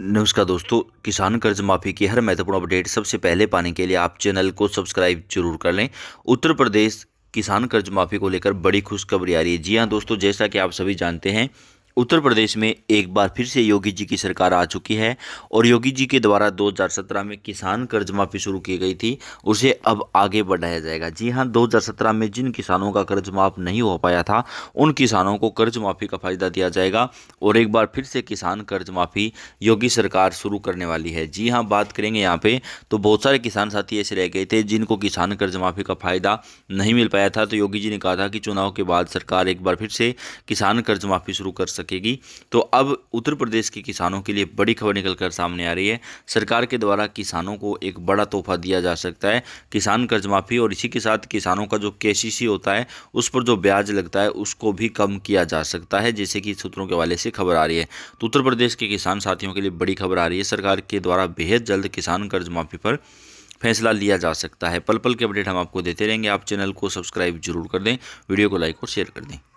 नमस्कार दोस्तों किसान कर्ज माफ़ी की हर महत्वपूर्ण अपडेट सबसे पहले पाने के लिए आप चैनल को सब्सक्राइब जरूर कर लें उत्तर प्रदेश किसान कर्ज माफ़ी को लेकर बड़ी खुशखबरी आ रही है जी हाँ दोस्तों जैसा कि आप सभी जानते हैं उत्तर प्रदेश में एक बार फिर से योगी जी की सरकार आ चुकी है और योगी जी के द्वारा 2017 में किसान कर्ज माफ़ी शुरू की गई थी उसे अब आगे बढ़ाया जाएगा जी हां 2017 में जिन किसानों का कर्ज माफ़ नहीं हो पाया था उन किसानों को कर्ज माफ़ी का फ़ायदा दिया जाएगा और एक बार फिर से किसान कर्ज माफ़ी योगी सरकार शुरू करने वाली है जी हाँ बात करेंगे यहाँ पर तो बहुत सारे किसान साथी ऐसे रह गए थे जिनको किसान कर्ज माफ़ी का फ़ायदा नहीं मिल पाया था तो योगी जी ने कहा था कि चुनाव के बाद सरकार एक बार फिर से किसान कर्ज माफ़ी शुरू कर सकती सकेगी तो अब उत्तर प्रदेश के किसानों के लिए बड़ी खबर निकल कर सामने आ रही है सरकार के द्वारा किसानों को एक बड़ा तोहफा दिया जा सकता है किसान कर्ज माफ़ी और इसी के साथ किसानों का जो के होता है उस पर जो ब्याज लगता है उसको भी कम किया जा सकता है जैसे कि सूत्रों के हवाले से खबर आ रही है तो उत्तर प्रदेश के किसान साथियों के लिए बड़ी खबर आ रही है सरकार के द्वारा बेहद जल्द किसान कर्ज माफ़ी पर फैसला लिया जा सकता है पल पल के अपडेट हम आपको देते रहेंगे आप चैनल को सब्सक्राइब जरूर कर दें वीडियो को लाइक और शेयर कर दें